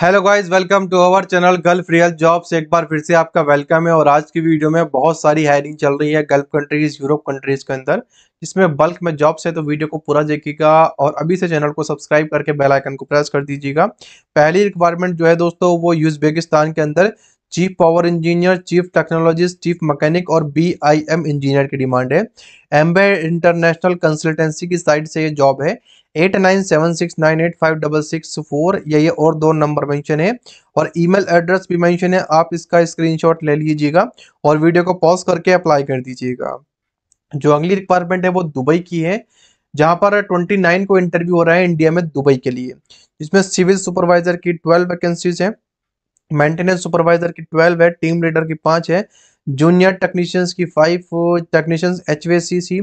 hello guys welcome to our channel Gulf Real Jobs एक बार फिर से आपका वेलकम है और आज की वीडियो में बहुत सारी हायरिंग चल रही है गल्फ कंट्रीज यूरोप कंट्रीज के अंदर जिसमें बल्क में जॉब्स है तो वीडियो को पूरा देखिएगा और अभी से चैनल को सब्सक्राइब करके बेल आइकन को प्रेस कर दीजिएगा पहली रिक्वायरमेंट जो है दोस्तों वो यूजबेगिस्तान के अंदर chief power engineer chief technologist chief mechanic और बी आई एम इंजीनियर की डिमांड है एम्बे इंटरनेशनल कंसल्टेंसी की साइड से ये जॉब है eight nine seven six nine eight five double six four या ये और दो नंबर मेंशन है और ईमेल एड्रेस भी मेंशन है आप इसका स्क्रीनशॉट ले लीजिएगा और वीडियो को पॉज करके अप्लाई कर दीजिएगा जो अगली रिक्वायरमेंट है वो दुबई की है जहां पर 29 को इंटरव्यू हो रहा है इंडिया में दुबई के लिए इसमें सिविल सुपरवाइजर की 12 वैकेंसीज हैं मेंटेनेंस सुपरवाइजर की ट्वेल्व है टीम लीडर की पाँच है जूनियर टेक्नीशियंस की फाइव टेक्नीशियंस एच सी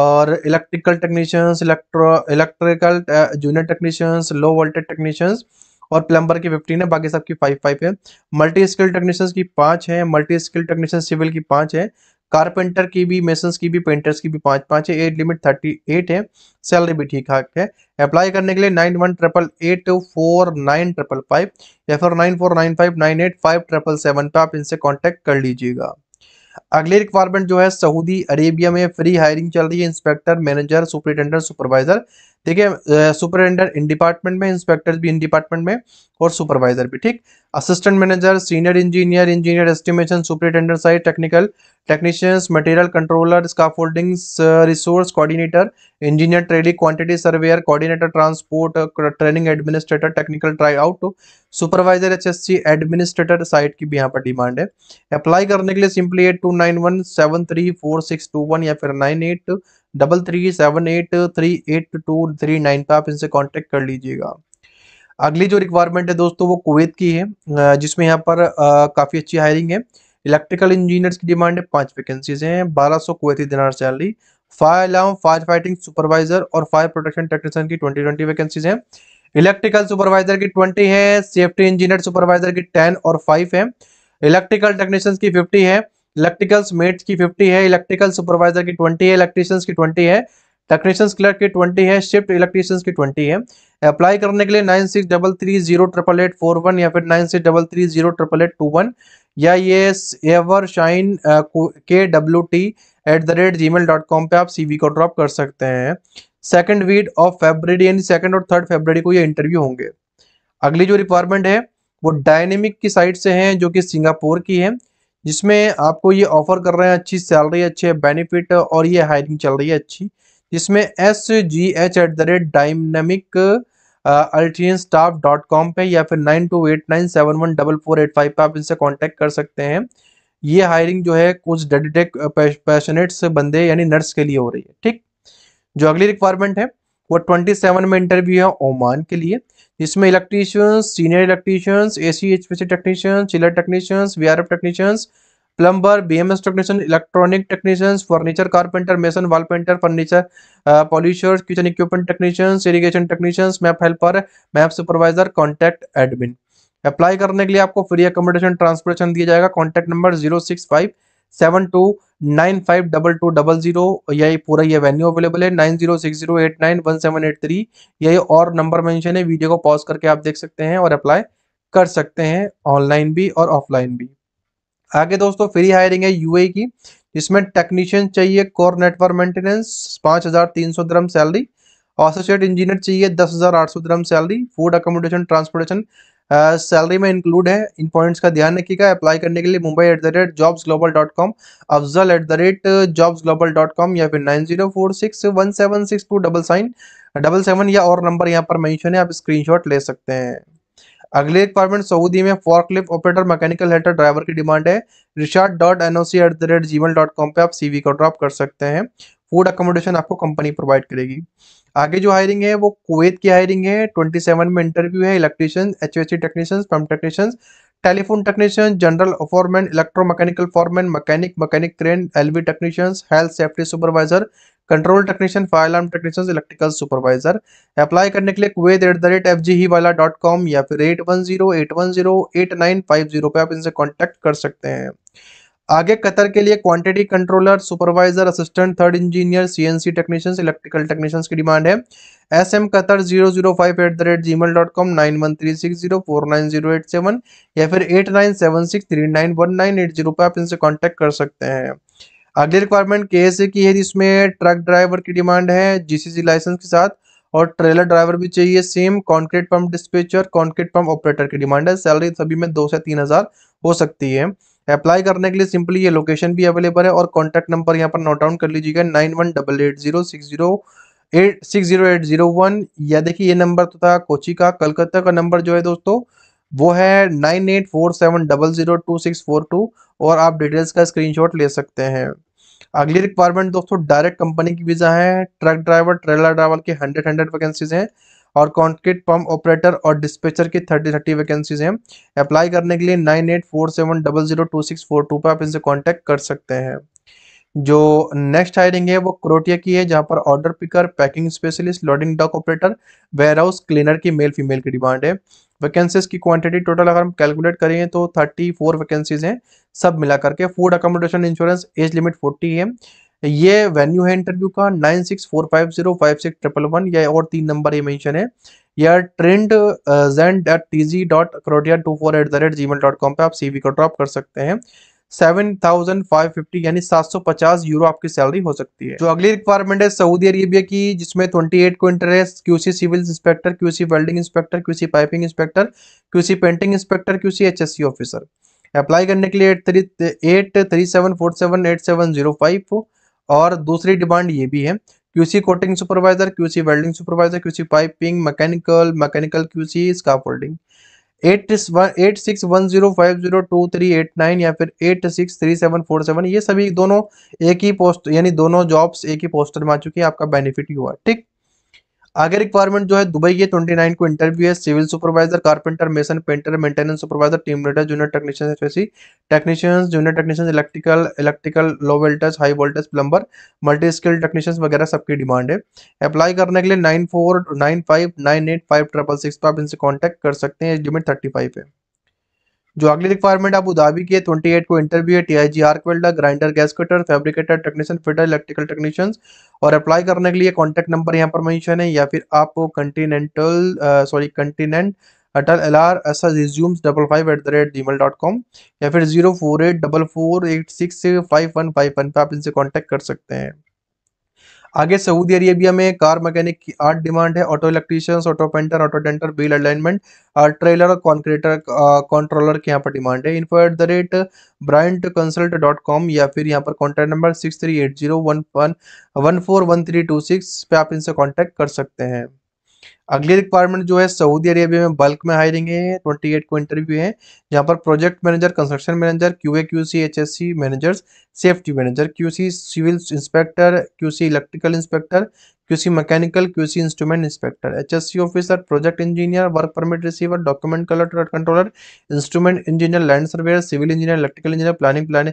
और electrical technicians electro electrical junior technicians low voltage technicians और प्लम्बर की फिफ्टीन है बाकी सबकी फाइव फाइव है मल्टी स्किल टेक्नीशियंस की पाँच है मल्टी स्किल टेक्नीशियन सिविल की पाँच है कारपेंटर की भी मेसन की भी पेंटर्स की भी पांच पांच है एज लिमिट थर्टी एट है सैलरी भी ठीक ठाक है अप्लाई करने के लिए nine one triple eight four nine triple five या फिर nine four nine five nine eight five triple seven पर आप इनसे कॉन्टेक्ट कर लीजिएगा अगले रिक्वायरमेंट जो है सऊदी अरेबिया में फ्री हायरिंग चल रही है इंस्पेक्टर मैनेजर सुपरिटेंडेंट सुपरवाइजर ठीक है सुपरिटेंडेंट इन डिपार्टमेंट में इंस्पेक्टर भी इन डिपार्टमेंट में और सुपरवाइजर भी ठीक assistant manager senior engineer engineer estimation superintendent side technical technicians material controller scaffolding resource coordinator engineer trading quantity surveyor coordinator transport training administrator technical try out supervisor H S C administrator site की भी यहाँ पर demand है apply करने के लिए simply eight two nine one seven three four six two one या फिर nine eight double three seven eight three eight two three nine पर आप इनसे कॉन्टेक्ट कर लीजिएगा अगली जो रिक्वायरमेंट है दोस्तों वो कुवैत की है जिसमें यहाँ पर काफ़ी अच्छी हायरिंग है इलेक्ट्रिकल इंजीनियर्स की डिमांड है पांच वैकेंसीज हैं बारह सौ कुवैती दिनार salary fire alarm fire fighting supervisor और फायर प्रोटेक्शन टेक्नीशियन की ट्वेंटी ट्वेंटी वैकेंसीज हैं इलेक्ट्रिकल सुपरवाइजर की ट्वेंटी है सेफ्टी इंजीनियर सुपरवाइजर की टेन और फाइव है इलेक्ट्रिकल टेक्नीशियंस की फिफ्टी है इलेक्ट्रिकल्स मेट्स की फिफ्टी है इलेक्ट्रिकल सुपरवाइजर की ट्वेंटी है इलेक्ट्रीशियंस की ट्वेंटी है टेक्नीशियंस क्लर्क की ट्वेंटी है शिफ्ट इलेक्ट्रीशियंस की ट्वेंटी है अप्लाई करने के लिए nine six double three zero triple eight four one या फिर nine six double three zero triple eight two one या ये एवर शाइन के W T at the rate ji mail dot com पर आप सी को ड्रॉप कर सकते हैं सेकेंड वीड ऑफ फेबररी यानी सेकेंड और थर्ड फेबररी को ये इंटरव्यू होंगे अगली जो रिक्वायरमेंट है वो डायनेमिक की साइड से हैं जो कि सिंगापुर की है जिसमें आपको ये ऑफर कर रहे हैं अच्छी सैलरी अच्छे बेनिफिट और ये हायरिंग चल रही है अच्छी जिसमें S G H at the rate dynamic अल्ट्रियन स्टाफ डॉट कॉम पर या फिर nine two eight nine seven one double four eight five पर आप इनसे कॉन्टैक्ट कर सकते हैं ये हायरिंग जो है कुछ डेडिटेक पैशनेट्स बंदे यानी नर्स के लिए हो रही है ठीक जो अगली रिक्वायरमेंट है वो 27 में इंटरव्यू है ओमान के लिए जिसमें electricians senior electricians A C H P C technicians chiller technicians V R F technicians plumber B M S technician electronic technicians furniture carpenter mason wall painter furniture polishers kitchen equipment technicians irrigation technicians MEP helper MEP supervisor contact admin apply करने के लिए आपको free accommodation transportation दिया जाएगा contact number zero six five seven two nine five double two double zero यही पूरा ये venue available है nine zero six zero eight nine one seven eight three यही और नंबर मेंशन है वीडियो को पॉज करके आप देख सकते हैं और अप्लाई कर सकते हैं ऑनलाइन भी और ऑफलाइन भी आगे दोस्तों फ्री हायरिंग है यू e की जिसमें टेक्नीशियन चाहिए कोर नेटवर्क मेंटेनेंस पाँच हज़ार सैलरी एसोसिएट इंजीनियर चाहिए दस हज़ार आठ सौ दरम salary food accommodation transportation salary uh, में इंक्लूड है इन पॉइंट्स का ध्यान रखिएगा अप्लाई करने के लिए Mumbai at the rate jobs global dot com Afzal at the rate jobs global dot com या फिर nine zero four six one seven six two double nine double seven या और नंबर यहाँ पर मैंशन है आप शॉट ले सकते हैं अगले रिक्वायरमेंट सऊदी में forklift operator mechanical heater driver की डिमांड है रिशार्ट dot N O C at the rate G dot com पर आप सी वी को ड्रॉप कर सकते हैं फूड अकोमोडेशन आपको कंपनी प्रोवाइड करेगी आगे जो हायरिंग है वो कुवैत की हायरिंग है 27 में इंटरव्यू है electrician H H technicians pump technicians telephone technician general foreman electro mechanical foreman mechanic mechanic crane LV technicians health safety supervisor control technician fire alarm technicians electrical supervisor apply करने के लिए Kuwait at the rate F G ही वाला dot com या फिर eight one zero eight one zero eight nine five zero पर आप इनसे कॉन्टैक्ट कर सकते हैं आगे कतर के लिए quantity controller supervisor assistant third engineer CNC technicians electrical technicians की डिमांड है S M Qatar zero zero five at the rate ji mail dot com nine one three six zero four nine zero eight seven या फिर eight nine seven six three nine one nine eight zero पर आप इनसे contact कर सकते हैं अगली requirement के एस ए की है जिसमें ट्रक ड्राइवर की डिमांड है जीसीसी लाइसेंस के साथ और ट्रेलर ड्राइवर भी चाहिए same concrete pump dispatcher concrete pump operator की डिमांड है सैलरी सभी में दो से तीन हज़ार हो सकती है अप्लाई करने के लिए सिंपली ये लोकेशन भी अवेलेबल है और कॉन्टैक्ट नंबर यहाँ पर नोट डाउन कर लीजिएगा nine one double eight zero six zero eight six zero eight zero one या देखिए ये नंबर तो था कोची का कलकत्ता का नंबर जो है दोस्तों वो है nine eight four seven double zero two six four two और आप डिटेल्स का स्क्रीनशॉट ले सकते हैं अगली रिक्वायरमेंट दोस्तों डायरेक्ट कंपनी की वीज़ा है ट्रक ड्राइवर ट्रेलर ड्राइवर के हंड्रेड हंड्रेड वैकेंसीज हैं और कॉन्क्रीट पंप ऑपरेटर और डिस्पेचर की थर्टी थर्टी वैकेंसीज हैं अप्लाई करने के लिए nine eight four seven double zero two six four two पर आप इनसे कॉन्टैक्ट कर सकते हैं जो नेक्स्ट हायरिंग है वो क्रोटिया की है जहां पर order picker packing specialist loading dock operator house cleaner की मेल फीमेल की डिमांड है वैकेंसीज की क्वांटिटी टोटल अगर हम कैलकुलेट करें तो 34 वैकेंसीज हैं सब मिला करके food accommodation insurance age limit 40 है ये वेन्यू है इंटरव्यू का nine six four five zero five six triple one या और तीन नंबर ये मेंशन है या ट्रेंड जेंड एट टी जी डॉट करोडिया two four at the rate ji mail dot com पर आप सी वी को ड्रॉप कर सकते हैं सेवन थाउजेंड फाइव फिफ्टी यानी सात सौ पचास यूरो आपकी सैलरी हो सकती है जो अगली रिक्वायरमेंट है सऊदी अरेबिया की जिसमें ट्वेंटी एट क्विंटर है QC civil inspector QC welding inspector QC piping inspector QC painting inspector QC H S C officer apply करने के लिए eight three eight three seven four seven eight seven zero five और दूसरी demand ये भी है QC coating supervisor QC welding supervisor QC piping mechanical mechanical QC scaffolding eight eight six one zero five zero two three eight nine या फिर eight six three seven four seven ये सभी दोनों एक ही पोस्ट यानी दोनों जॉब्स एक ही poster में आ चुकी है आपका बेनिफिट हुआ ठीक आगे रिक्वायरमेंट जो है दुबई के 29 को इंटरव्यू है civil supervisor carpenter mason painter maintenance supervisor team leader junior technician FSC technicians junior technician electrical electrical low voltage high voltage plumber multi skill technicians वगैरह सबकी डिमांड है अप्लाई करने के लिए nine four nine five nine eight five triple six पर आप इनसे contact कर सकते हैं लिमिट थर्टी है जो अगली रिक्वायरमेंट आप धाबी की ट्वेंटी एट को इंटरव्यू है T I G arc welder grinder gas cutter fabricator technician fitter electrical technicians और अप्लाई करने के लिए कॉन्टैक्ट नंबर यहाँ पर मैंशन है या फिर आप कंटिनेंटल सॉरी कंटिनेंट अटल L R S S resumes double five at the rate ji mail dot com या फिर zero four eight double four eight six five one five one पर आप इनसे कॉन्टैक्ट कर सकते हैं आगे सऊदी अरेबिया में कार मैकेनिक की आठ डिमांड है auto electricians auto painter auto denter wheel alignment trailer और कॉन्क्रेटर कंट्रोलर के यहाँ पर डिमांड है info at the rate bright consult dot com या फिर यहाँ पर contact number six three eight zero one one one four one three two six पे आप इनसे कॉन्टैक्ट कर सकते हैं अगली रिक्वायरमेंट जो है सऊदी अरेबिया में बल्क में हायरिंग है ट्वेंटी एट को इंटरव्यू है जहाँ पर project manager construction manager Q A Q C H S C managers safety manager Q C civil inspector Q C electrical inspector Q C mechanical Q C instrument inspector H S C officer project engineer work permit receiver document colour controller instrument engineer land surveyor civil engineer electrical engineer planning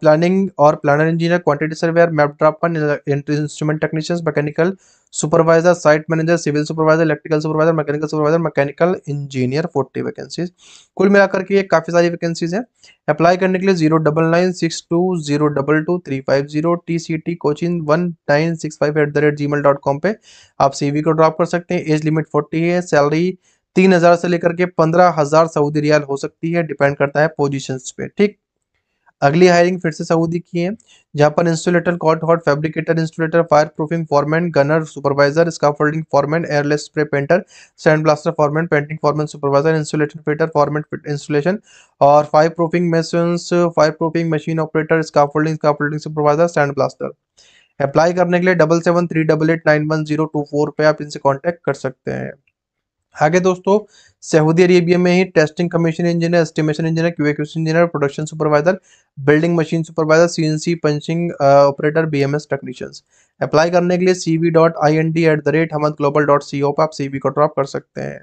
planning और planner engineer quantity surveyor MEP draft instrument technicians mechanical supervisor site manager civil supervisor electrical supervisor mechanical supervisor mechanical engineer forty vacancies कुल मिलाकर के ये काफ़ी सारी vacancies हैं apply करने के लिए zero double nine six two zero double two three five zero T C T coaching one nine six five at the rate ji mail dot com पर आप सी वी को ड्रॉप कर सकते हैं एज लिमिट फोर्टी है salary तीन हज़ार से लेकर के पंद्रह हज़ार सऊदी रियाल हो सकती है डिपेंड करता है पोजिशन पे ठीक अगली हायरिंग फिर से सऊदी की है जहां पर insulator cold hot fabricator insulator fire proofing foreman gunner supervisor scaffolding foreman airless spray painter sand blaster foreman painting foreman supervisor insulator fitter foreman insulation और fire proofing machine fire proofing machine operator scaffolding supervisor sand blaster apply करने के लिए double seven three double eight nine one zero two four पे आप इनसे contact कर सकते हैं आगे दोस्तों सऊदी अरेबिया में ही testing commission engineer estimation engineer QA engineer production supervisor building machine supervisor CNC punching operator BMS technicians apply करने के लिए C V dot I N D at the rate Hamad global dot C O पर आप C V को drop कर सकते हैं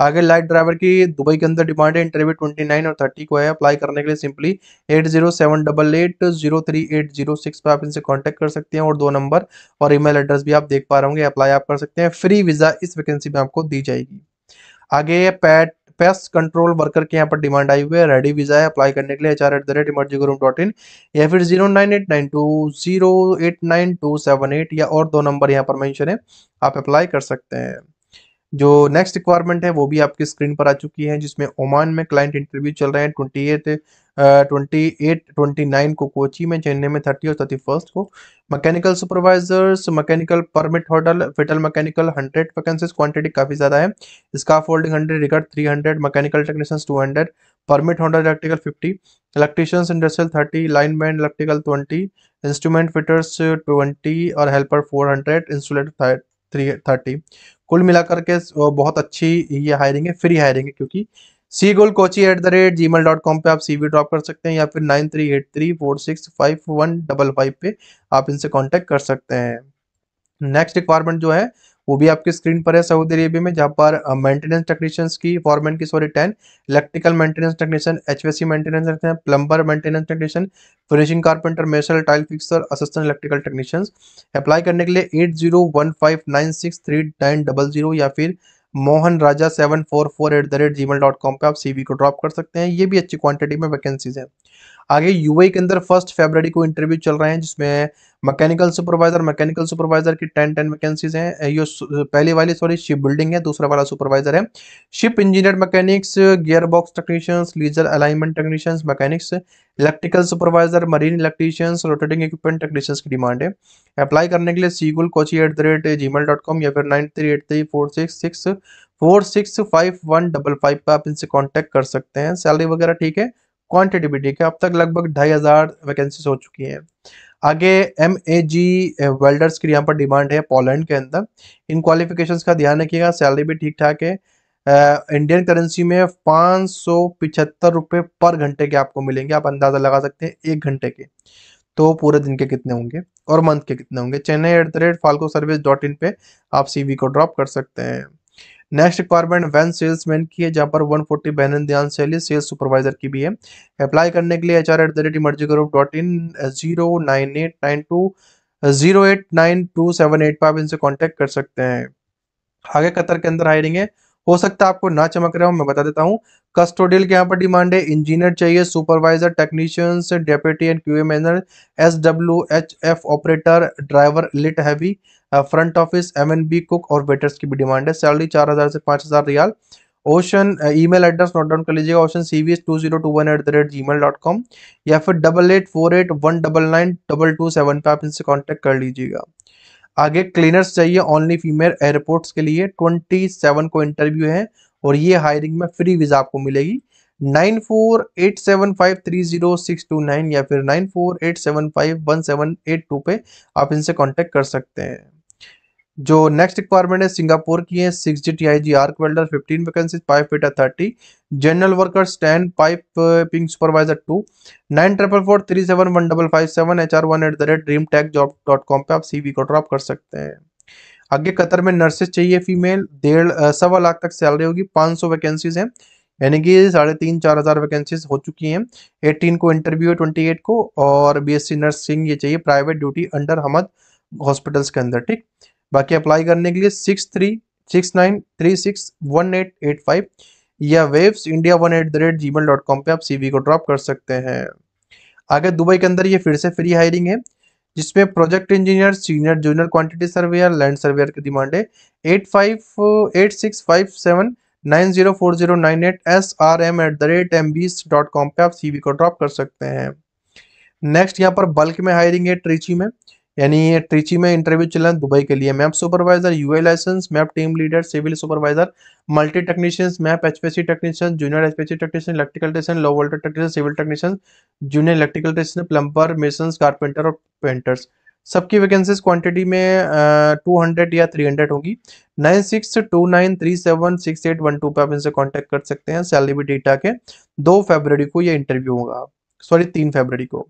आगे लाइट ड्राइवर की दुबई के अंदर डिमांड है इंटरव्यू ट्वेंटी नाइन और थर्टी को है अप्लाई करने के लिए simply eight zero seven double eight zero three eight zero six पर आप इनसे कांटेक्ट कर सकते हैं और दो नंबर और ईमेल एड्रेस भी आप देख पा रहे होंगे अप्लाई आप कर सकते हैं फ्री वीज़ा इस वैकेंसी में आपको दी जाएगी आगे पैट पेस्ट कंट्रोल वर्कर के यहाँ पर डिमांड आई हुई है रेडी वीजा है अप्लाई करने के लिए H R at the rate emergy group dot in या फिर zero nine eight nine two zero eight nine two seven eight या और दो नंबर यहाँ पर मेंशन है आप अप्लाई कर सकते हैं जो नेक्स्ट रिक्वायरमेंट है वो भी आपकी स्क्रीन पर आ चुकी है जिसमें ओमान में क्लाइंट इंटरव्यू चल रहे हैं twenty eight twenty eight twenty nine को कोची में चेन्नई में थर्टी और थर्टी फर्स्ट को mechanical supervisors mechanical permit holder fitter mechanical hundred vacancies quantity काफ़ी ज़्यादा है scaffolding hundred record three hundred mechanical technician two hundred permit होंडा electrical fifty electricians industrial thirty line man electrical twenty instrument fitters twenty और helper four hundred insulator thirty कुल मिलाकर के बहुत अच्छी ये हायरिंग है फ्री हायरिंग है क्योंकि seagull Kochi at the rate ji mail dot com पर आप सी वी ड्रॉप कर सकते हैं या फिर nine three eight three four six five one double five पे आप इनसे कॉन्टेक्ट कर सकते हैं नेक्स्ट रिक्वायरमेंट जो है वो भी आपकी स्क्रीन पर है सऊदी अरेबिया में जहाँ पर मेंटेनेंस टेक्नीशियंस की फॉरमैन की sorry ten electrical maintenance technician H maintenance technician plumber maintenance technician finishing carpenter mason tile fixer assistant electrical technicians apply करने के लिए eight zero one five nine six three nine double zero या फिर Mohan Raja seven four four at the rate ji mail dot com पर आप CV को drop कर सकते हैं ये भी अच्छी क्वांटिटी में वैकेंसीज हैं आगे यूए के अंदर फर्स्ट फेबररी को इंटरव्यू चल रहे हैं जिसमें मैकेनिकल सुपरवाइजर मैकेनिकल सुपरवाइजर की टेन टेन वैकेंसीज हैं ये पहली वाली सॉरी शिप बिल्डिंग है दूसरा वाला सुपरवाइजर है ship engineer mechanics gear box technicians laser alignment technicians mechanics electrical supervisor marine electricians rotating equipment technicians की डिमांड है अप्लाई करने के लिए seagull Kochi at the rate ji mail dot com या फिर nine three eight three four six six four six five one double five पर आप इनसे कॉन्टैक्ट कर सकते हैं सैलरी वगैरह ठीक है क्वांटिटी भी ठीक है अब तक लगभग ढाई हज़ार वैकेंसीज हो चुकी हैं आगे एम ए जी वेल्डर्स की यहाँ पर डिमांड है पोलैंड के अंदर इन क्वालिफिकेशन का ध्यान रखिएगा सैलरी भी ठीक ठाक है इंडियन eh, करेंसी में पाँच सौ पिछहत्तर रुपये पर घंटे के आपको मिलेंगे आप अंदाज़ा लगा सकते हैं एक घंटे के तो पूरे दिन के कितने होंगे और मंथ के कितने होंगे Chennai at the rate Falco service dot in पर आप सी को ड्रॉप कर सकते हैं नेक्स्ट रिक्वायरमेंट वैन सेल्समैन की है जहाँ पर 140 फोर्टी बहन ध्यान सैली सेल्स सुपरवाइजर की भी है अप्लाई करने के लिए H R at the rate emergy group dot in zero nine eight nine two zero eight nine two seven eight पर आप इनसे कॉन्टैक्ट कर सकते हैं आगे कतर के अंदर हायरिंग है हो सकता है आपको ना चमक रहा हो मैं बता देता हूँ कस्टोडियल के यहाँ पर डिमांड है इंजीनियर चाहिए supervisor technicians deputy and QA manager S W H F operator driver light heavy front office M N B cook और वेटर्स की भी डिमांड है सैलरी चार हज़ार से पाँच हज़ार riyal ocean email address note down कर लीजिएगा ocean C V S two zero two one at the rate ji mail dot com या फिर double eight four eight one double nine double two seven पर आप इनसे contact कर लीजिएगा आगे क्लीनर्स चाहिए ओनली फीमेल एयरपोर्ट्स के लिए ट्वेंटी सेवन को इंटरव्यू है और ये हायरिंग में फ्री वीज़ा आपको मिलेगी nine four eight seven five three zero six two nine या फिर nine four eight seven five one seven eight two पे आप इनसे कॉन्टेक्ट कर सकते हैं जो नेक्स्ट रिक्वायरमेंट है सिंगापुर की है six G T I G arc welder fifteen vacancies pipe fitter thirty general workers ten piping supervisor two nine triple four three seven one double five seven H R one at the rate dream tech job dot com पर आप C V को drop कर सकते हैं आगे Qatar में nurses चाहिए female डेढ़ सवा लाख तक सैलरी होगी पाँच सौ वैकेंसीज हैं यानी कि साढ़े तीन चार हज़ार वैकेंसीज हो चुकी हैं एटीन को इंटरव्यू है ट्वेंटी एट को और बी एस सी नर्सिंग ये चाहिए private duty under Hamad hospitals के अंदर ठीक बाकी अप्लाई करने के लिए six three six nine three six one eight eight five या waves India one at the rate ji mail dot com पर आप सी को ड्रॉप कर सकते हैं आगे दुबई के अंदर ये फिर से फ्री हायरिंग है जिसमें project engineer senior junior quantity surveyor land surveyor की डिमांड है eight five eight six five seven nine zero four zero nine eight S R M at the rate M बीस डॉट कॉम पर आप C को drop कर सकते हैं next यहाँ पर बल्क में हायरिंग है ट्रीची में यानी ये ट्रिची में इंटरव्यू चल रहा है दुबई के लिए MEP supervisor UA licence MEP team leader civil supervisor multi technicians MEP HPC technician junior HPC technician electrical technician low voltage technician civil technician junior electrical technician plumber mason carpenter और painters सबकी vacancies quantity में two hundred या three hundred होगी nine six two nine three seven six eight one two पर आप इनसे contact कर सकते हैं सैलरी भी डेटा के दो फरवरी को ये इंटरव्यू होगा सॉरी तीन फरवरी को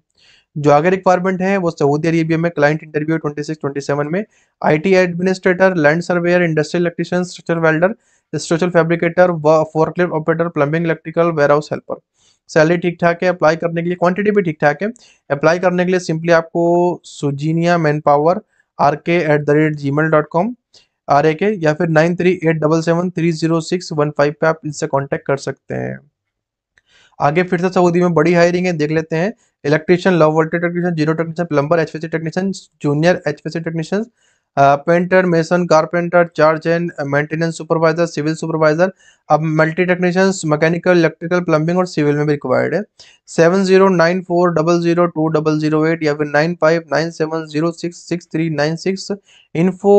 जो आगे रिक्वायरमेंट है वो सऊदी अरेबिया में क्लाइंट इंटरव्यू 26 27 में IT administrator land surveyor industrial electrician structure welder structure fabricator forklift operator plumbing electrical warehouse helper salary ठीक ठाक है अप्लाई करने के लिए क्वांटिटी भी ठीक ठाक है अप्लाई करने के लिए सिंपली आपको सुजीनिया manpower R K at the rate ji mail dot com R A K या फिर nine three eight double seven three zero six one five पे आप इससे कांटेक्ट कर सकते हैं आगे फिर से सऊदी में बड़ी हायरिंग है देख लेते हैं electrician low voltage technician zero technician plumber HPC technician junior HPC technician painter mason carpenter charge and maintenance supervisor civil supervisor अब multi technician mechanical electrical plumbing और सिविल में भी रिक्वायर्ड है seven zero nine four double zero two double zero eight या फिर nine five nine seven zero six six three nine six info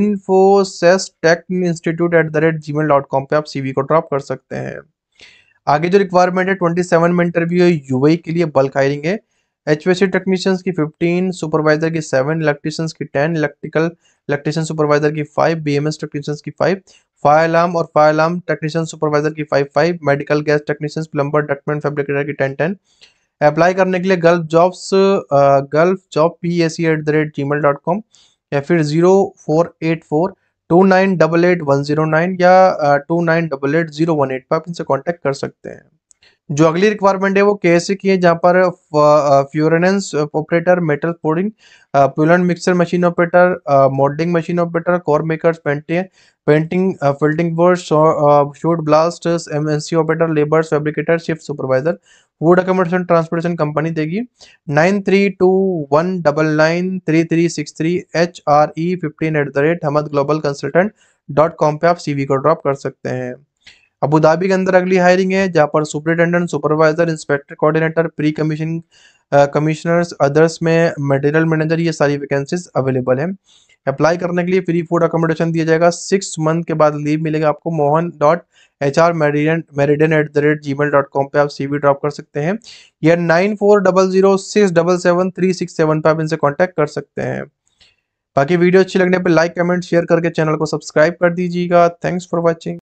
Infosys tech institute at the rate ji mail dot com पर आप C को drop कर सकते हैं आगे जो रिक्वायरमेंट है ट्वेंटी सेवन में इंटरव्यू है यूएई के लिए बल्क हायरिंग है एचवीएससी टेक्नीशियंस की फिफ्टीन सुपरवाइजर की सेवन इलेक्ट्रीशियंस की टेन इलेक्ट्रिकल इलेक्ट्रीशियन सुपरवाइजर की फाइव बीएमएस टेक्नीशियंस की फाइव फायर अलार्म और फायर अलार्म टेक्नीशियन सुपरवाइजर की five five medical gas technicians plumber ductman fabricator की टेन टेन अप्लाई करने के लिए gulf jobs gulf job P S C at the rate ji mail dot com या फिर zero four eight four two nine double eight one zero nine या two nine double eight zero one eight पर आप इनसे contact कर सकते हैं जो अगली रिक्वायरमेंट है वो के की है जहाँ पर फ्यूरेंस ऑपरेटर मेटल फोर्डिंग प्यूलन mixer machine operator moulding machine operator core makers painting painting फिल्डिंग board shot blast M operator labour fabricator shift supervisor वो अकोमोडेशन ट्रांसपोर्टेशन कंपनी देगी nine three two one double nine three three six three H R E fifteen at the rate Hamad global consultant dot com पर आप C को drop कर सकते हैं Abu Dhabi के अंदर अगली हायरिंग है जहाँ पर superintendent supervisor inspector coordinator pre commission commissioners others में मटेरियल मैनेजर ये सारी वैकेंसीज अवेलेबल है अप्लाई करने के लिए फ्री फूड अकोमोडेशन दिया जाएगा सिक्स मंथ के बाद लीव मिलेगा आपको Mohan dot H R meridian meridian at the rate ji mail dot com पर आप सी वी ड्रॉप कर सकते हैं या nine four double zero six double seven three six seven पर आप इनसे कॉन्टैक्ट कर सकते हैं बाकी वीडियो अच्छी लगने पर लाइक कमेंट शेयर करके चैनल को सब्सक्राइब कर दीजिएगा थैंक्स फॉर वॉचिंग